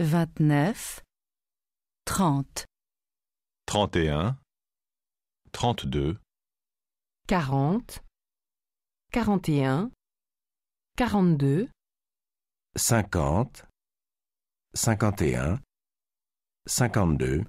vingt-neuf, trente, trente et un, trente-deux, quarante, quarante et un, quarante-deux, cinquante, cinquante et un, cinquante-deux,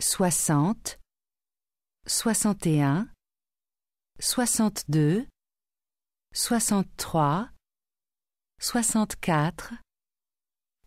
soixante, soixante et un, soixante-deux, soixante-trois, soixante-quatre,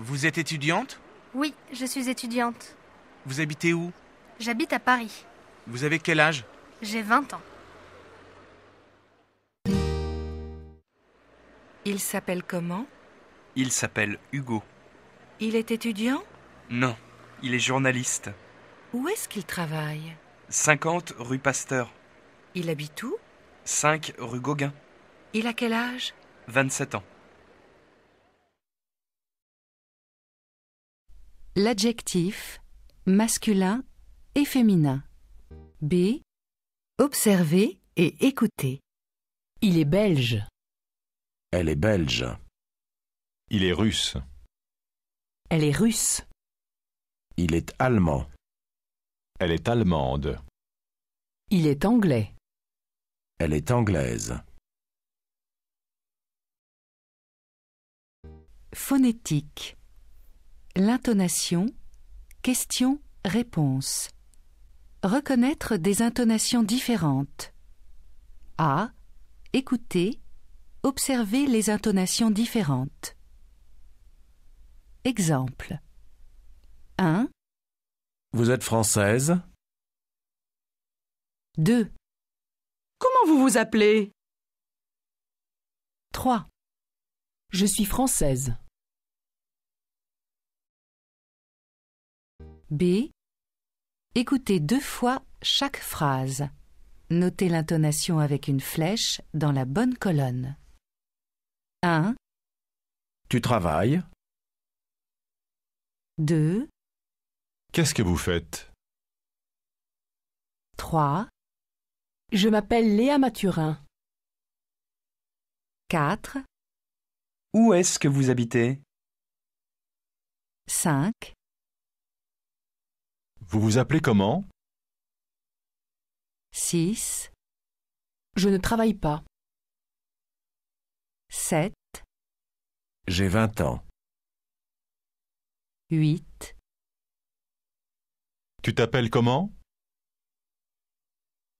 Vous êtes étudiante Oui, je suis étudiante. Vous habitez où J'habite à Paris. Vous avez quel âge J'ai 20 ans. Il s'appelle comment Il s'appelle Hugo. Il est étudiant Non, il est journaliste. Où est-ce qu'il travaille 50 rue Pasteur. Il habite où 5 rue Gauguin. Il a quel âge 27 ans. l'adjectif masculin et féminin. B. Observer et écouter. Il est belge. Elle est belge. Il est russe. Elle est russe. Il est allemand. Elle est allemande. Il est anglais. Elle est anglaise. Phonétique. L'intonation. Question, réponse. Reconnaître des intonations différentes. A. Écouter. Observer les intonations différentes. Exemple. 1. Vous êtes française 2. Comment vous vous appelez 3. Je suis française. B. Écoutez deux fois chaque phrase. Notez l'intonation avec une flèche dans la bonne colonne. 1, Tu travailles 2, Qu'est-ce que vous faites 3, Je m'appelle Léa Mathurin. 4, Où est-ce que vous habitez 5, vous vous appelez comment 6. Je ne travaille pas. 7. J'ai 20 ans. 8. Tu t'appelles comment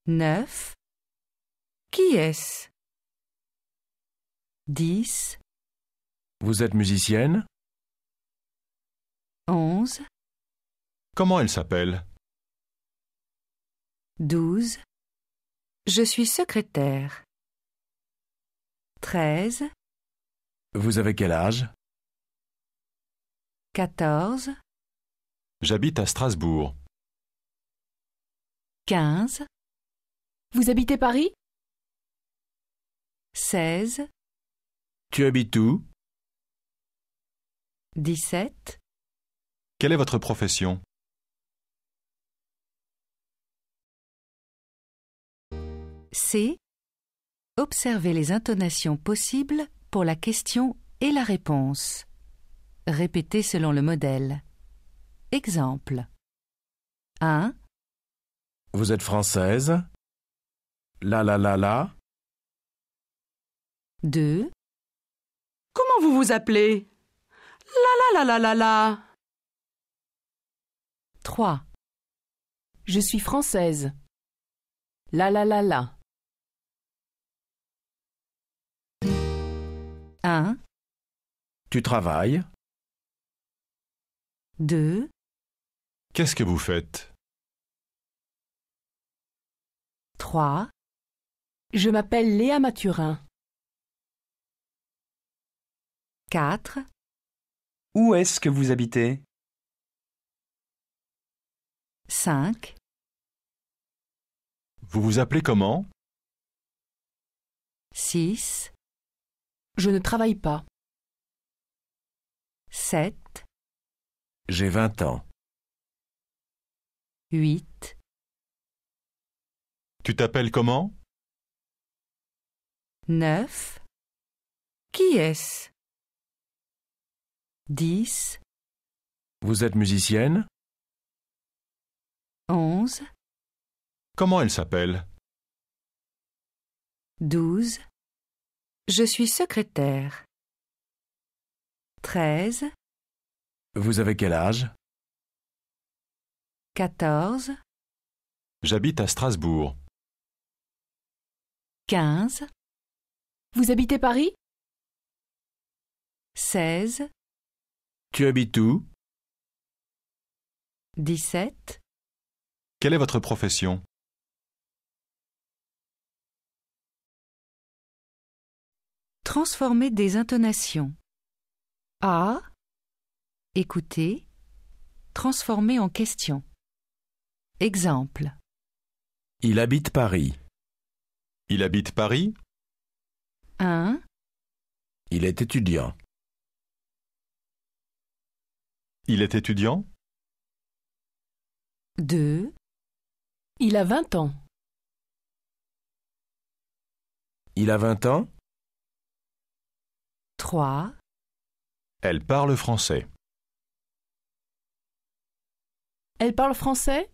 9. Qui est-ce 10. Vous êtes musicienne 11. Comment elle s'appelle 12. Je suis secrétaire. 13. Vous avez quel âge 14. J'habite à Strasbourg. 15. Vous habitez Paris 16. Tu habites où 17. Quelle est votre profession C. Observez les intonations possibles pour la question et la réponse. Répétez selon le modèle. Exemple 1. Vous êtes française La la la la 2. Comment vous vous appelez La la la la la la 3. Je suis française. La la la la. 1, Tu travailles 2, Qu'est-ce que vous faites 3. Je m'appelle Léa Mathurin. 4, Où est-ce que vous habitez 5, Vous vous appelez comment 6, je ne travaille pas. 7. J'ai 20 ans. 8. Tu t'appelles comment 9. Qui est-ce 10. Vous êtes musicienne 11. Comment elle s'appelle 12. Je suis secrétaire. 13, Vous avez quel âge 14, J'habite à Strasbourg. 15, Vous habitez Paris 16, Tu habites où 17, Quelle est votre profession Transformer des intonations. A. Écouter. Transformer en question. Exemple. Il habite Paris. Il habite Paris 1. Il est étudiant. Il est étudiant 2. Il a 20 ans. Il a 20 ans 3. Elle parle français. Elle parle français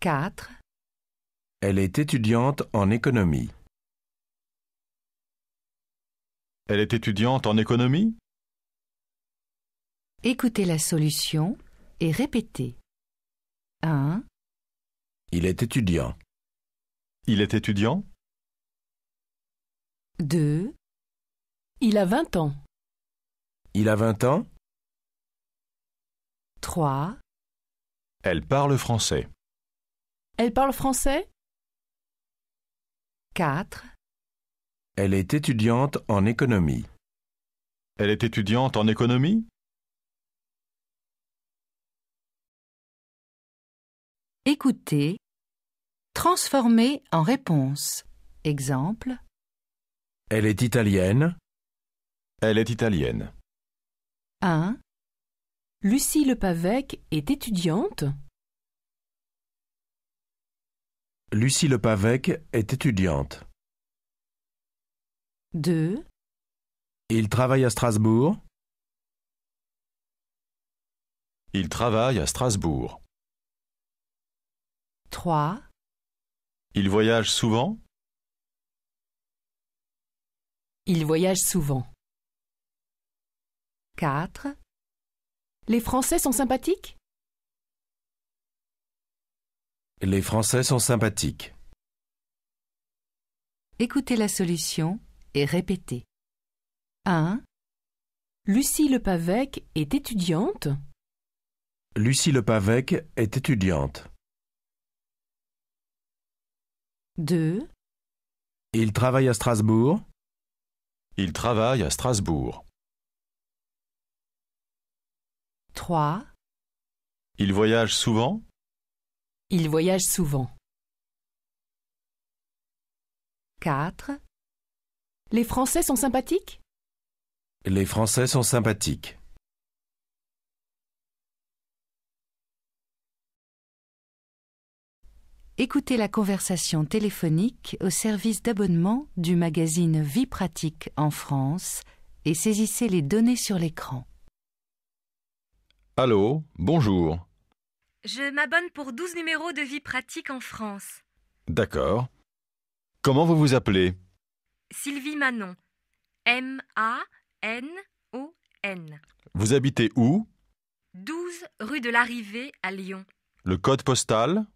4. Elle est étudiante en économie. Elle est étudiante en économie Écoutez la solution et répétez. 1. Il est étudiant. Il est étudiant 2. Il a vingt ans. Il a vingt ans. Trois. Elle parle français. Elle parle français. 4. Elle est étudiante en économie. Elle est étudiante en économie Écoutez, transformez en réponse. Exemple. Elle est italienne. Elle est italienne. 1. Lucie Lepavec est étudiante. Lucie Lepavec est étudiante. 2. Il travaille à Strasbourg. Il travaille à Strasbourg. 3. Il voyage souvent. Il voyage souvent. 4. Les Français sont sympathiques Les Français sont sympathiques. Écoutez la solution et répétez. 1. Lucie Lepavec est étudiante. Lucie Lepavec est étudiante. 2. Il travaille à Strasbourg. Il travaille à Strasbourg. 3. Il voyage souvent Il voyage souvent. 4. Les Français sont sympathiques Les Français sont sympathiques. Écoutez la conversation téléphonique au service d'abonnement du magazine Vie pratique en France et saisissez les données sur l'écran. Allô, bonjour. Je m'abonne pour 12 numéros de vie pratique en France. D'accord. Comment vous vous appelez Sylvie Manon. M-A-N-O-N. Vous habitez où 12 rue de l'Arrivée à Lyon. Le code postal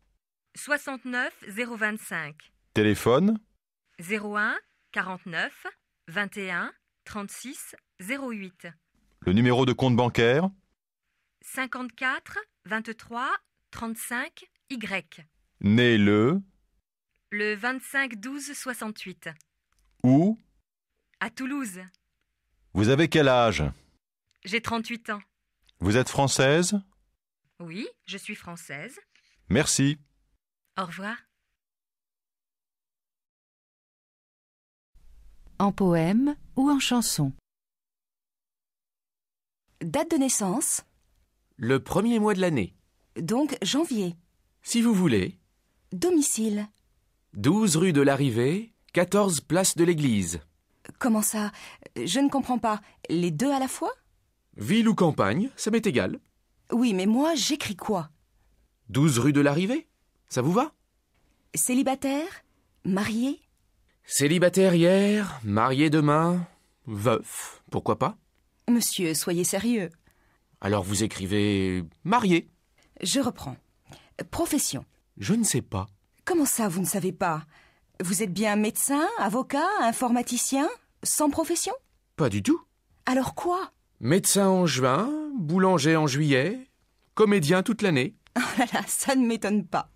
69025. Téléphone 01 49 21 36 08. Le numéro de compte bancaire 54 23 35 Y. Né le Le 25 12 68. Où À Toulouse. Vous avez quel âge J'ai 38 ans. Vous êtes française Oui, je suis française. Merci. Au revoir. En poème ou en chanson Date de naissance le premier mois de l'année. Donc janvier. Si vous voulez. Domicile. 12 rue de l'Arrivée, 14 place de l'Église. Comment ça Je ne comprends pas. Les deux à la fois Ville ou campagne, ça m'est égal. Oui, mais moi, j'écris quoi 12 rue de l'Arrivée Ça vous va Célibataire Marié Célibataire hier, marié demain, veuf, pourquoi pas Monsieur, soyez sérieux. Alors vous écrivez marié. Je reprends. Profession. Je ne sais pas. Comment ça, vous ne savez pas Vous êtes bien médecin, avocat, informaticien, sans profession Pas du tout. Alors quoi Médecin en juin, boulanger en juillet, comédien toute l'année. Oh là là, ça ne m'étonne pas.